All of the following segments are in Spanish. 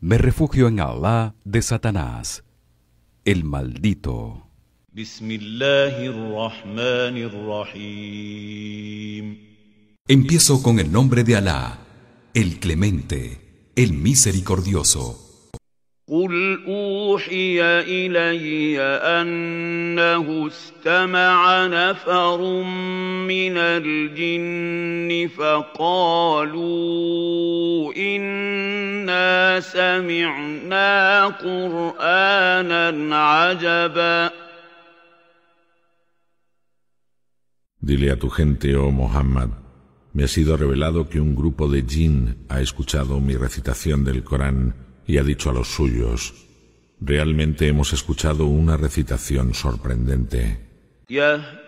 Me refugio en Allah de Satanás, el maldito. Empiezo con el nombre de Alá, el clemente, el misericordioso. قل اوحي الي انه استمع نفر من الجن فقالوا انا سمعنا قرانا عجبا Dile a tu gente, oh Muhammad, me ha sido revelado que un grupo de jinn ha escuchado mi recitación del Corán y ha dicho a los suyos, realmente hemos escuchado una recitación sorprendente. Guía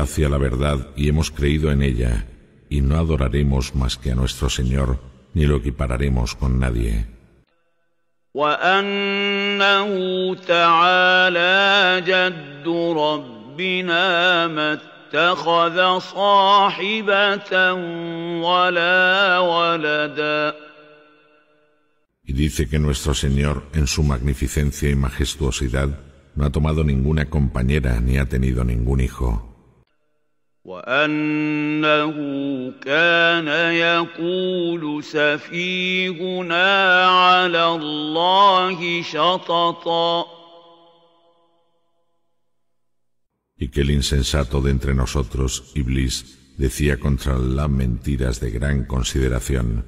hacia la verdad y hemos creído en ella, y no adoraremos más que a nuestro Señor ni lo equipararemos con nadie. Y dice que nuestro Señor, en su magnificencia y majestuosidad, no ha tomado ninguna compañera ni ha tenido ningún hijo. Y que el insensato de entre nosotros, Iblis, decía contra la mentiras de gran consideración.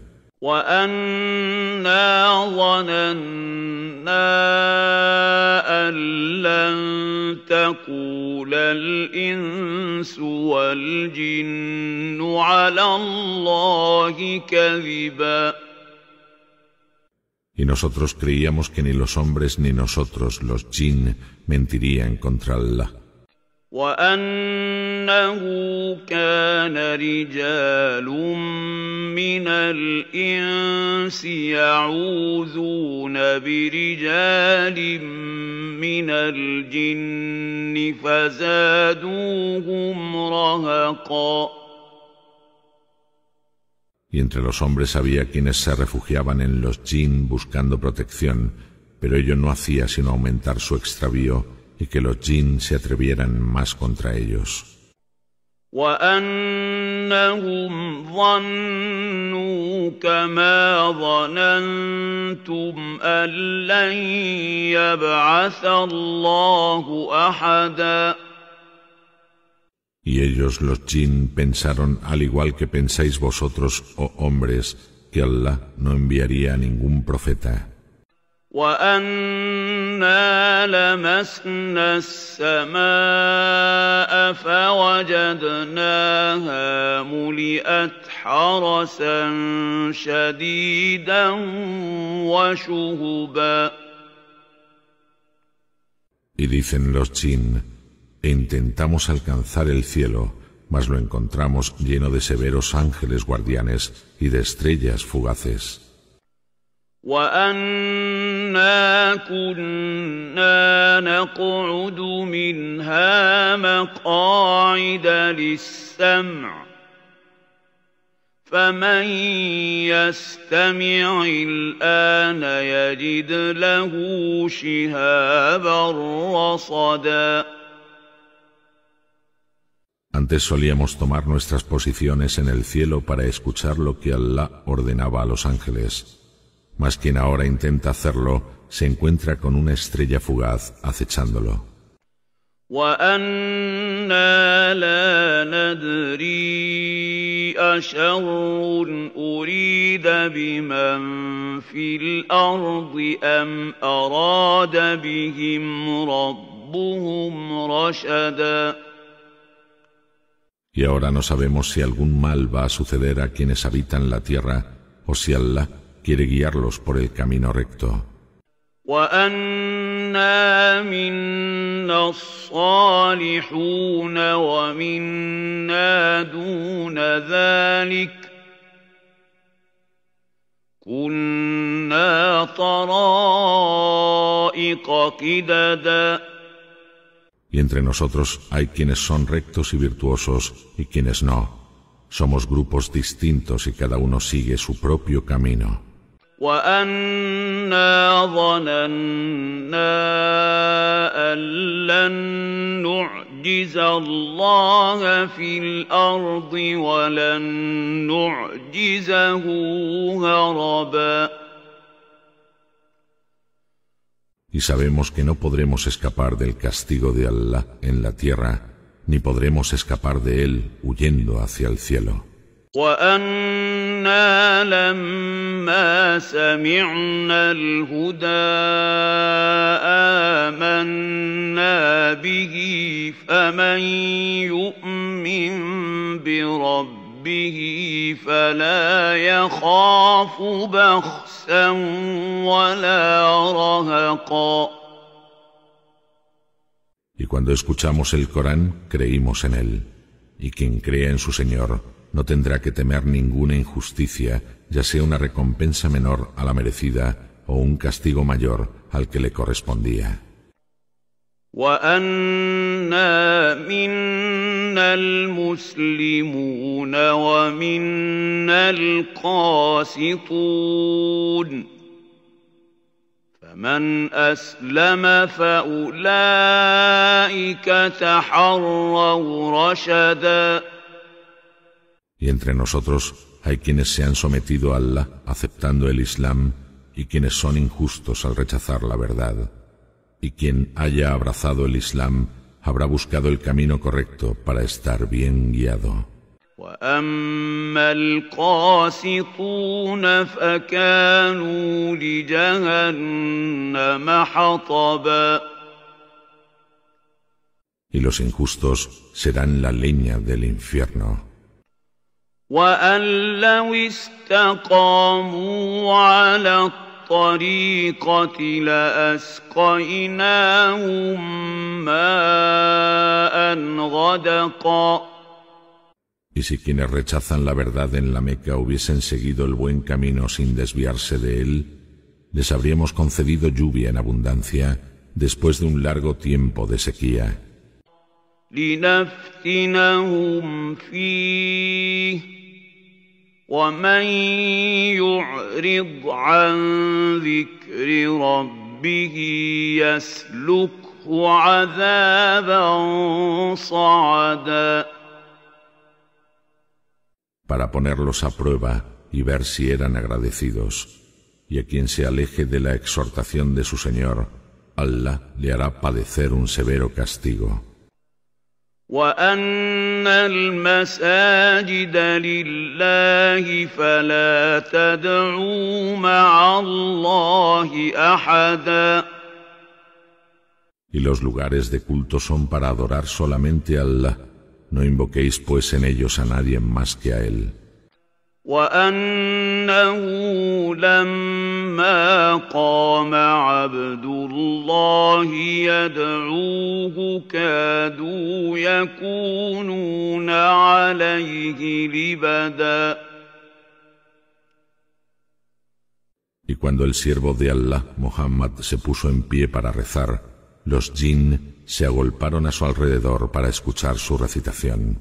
إنا ظننا أن لن تقول الإنس والجن على الله كذبا Y nosotros creíamos que ni los hombres ni nosotros los jinn mentirían contra Allah. Y entre los hombres había quienes se refugiaban en los jinn buscando protección, pero ello no hacía sino aumentar su extravío y que los jinn se atrevieran más contra ellos. Y ellos los jinn pensaron al igual que pensáis vosotros, oh hombres, que Allah no enviaría a ningún profeta. Y dicen los chin, e intentamos alcanzar el cielo, mas lo encontramos lleno de severos ángeles guardianes y de estrellas fugaces. ما كنا نقعد منها مقاعد للسمع فمن يستمع الآن يجد له شهابا رصدا Antes solíamos tomar nuestras posiciones en el cielo para escuchar lo que Allah ordenaba a los ángeles. mas quien ahora intenta hacerlo se encuentra con una estrella fugaz acechándolo. Y ahora no sabemos si algún mal va a suceder a quienes habitan la tierra o si Allah quiere guiarlos por el camino recto. Y entre nosotros hay quienes son rectos y virtuosos y quienes no. Somos grupos distintos y cada uno sigue su propio camino. Y sabemos que no podremos escapar del castigo de Allah en la tierra, ni podremos escapar de él huyendo hacia el cielo. كنا لما سمعنا الهدى آمنا به فمن يؤمن بربه فلا يخاف بخسا ولا رهقا Y cuando escuchamos el Corán, creímos en él. Y quien crea en su Señor no tendrá que temer ninguna injusticia, ya sea una recompensa menor a la merecida o un castigo mayor al que le correspondía. وانا منا المسلمون ومنا القاسطون فمن اسلم فاولئك تحروا رشدا y entre nosotros hay quienes se han sometido a Allah aceptando el Islam y quienes son injustos al rechazar la verdad. Y quien haya abrazado el Islam habrá buscado el camino correcto para estar bien guiado. Y los injustos serán la leña del infierno. Y si quienes rechazan la verdad en la Meca hubiesen seguido el buen camino sin desviarse de él, les habríamos concedido lluvia en abundancia después de un largo tiempo de sequía. Para ponerlos a prueba y ver si eran agradecidos, y a quien se aleje de la exhortación de su Señor, Allah le hará padecer un severo castigo. Y los lugares de culto son para adorar solamente a Allah. No invoquéis pues en ellos a nadie más que a Él. Y cuando el siervo de Allah, Muhammad, se puso en pie para rezar, los jinn se agolparon a su alrededor para escuchar su recitación.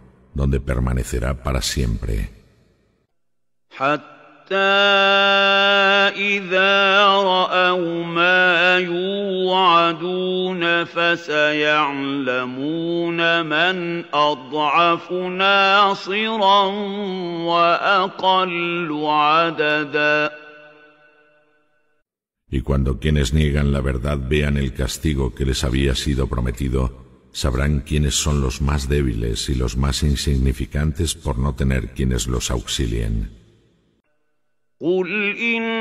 donde permanecerá para siempre. Y cuando quienes niegan la verdad vean el castigo que les había sido prometido, Sabrán quiénes son los más débiles y los más insignificantes por no tener quienes los auxilien. Diles,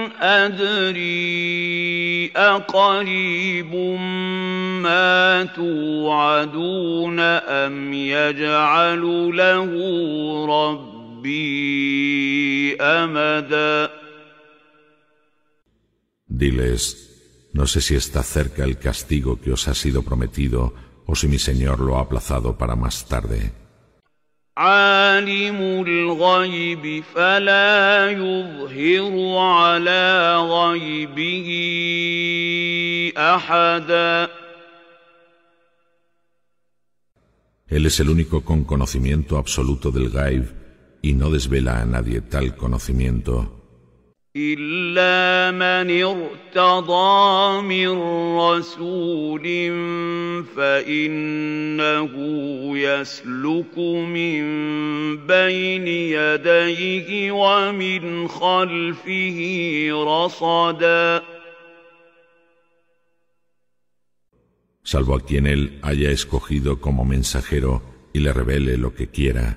no sé si está cerca el castigo que os ha sido prometido o si mi Señor lo ha aplazado para más tarde. Él es el único con conocimiento absoluto del gaib y no desvela a nadie tal conocimiento. إلا من ارتضى من رسول فإنه يسلك من بين يديه ومن خلفه رصدا Salvo a quien él haya escogido como mensajero y le revele lo que quiera.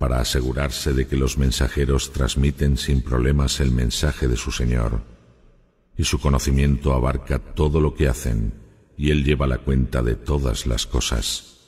para asegurarse de que los mensajeros transmiten sin problemas el mensaje de su Señor, y su conocimiento abarca todo lo que hacen, y Él lleva la cuenta de todas las cosas.